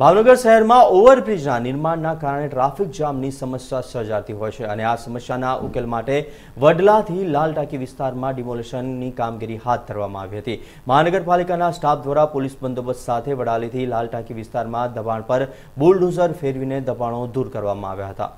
ભાવનગર શહેરમાં ઓવરબ્રિજના નિર્માણના કારણે ટ્રાફિક જામની સમસ્યા સર્જાતી હોય છે અને આ સમસ્યાના ઉકેલ માટે વડલાથી લાલ ટાંકી વિસ્તારમાં ડિમોલેશનની કામગીરી હાથ ધરવામાં આવી હતી મહાનગરપાલિકાના સ્ટાફ દ્વારા પોલીસ બંદોબસ્ત સાથે વડાલીથી લાલ ટાંકી વિસ્તારમાં દબાણ પર બુલડોઝર ફેરવીને દબાણો દૂર કરવામાં આવ્યા હતા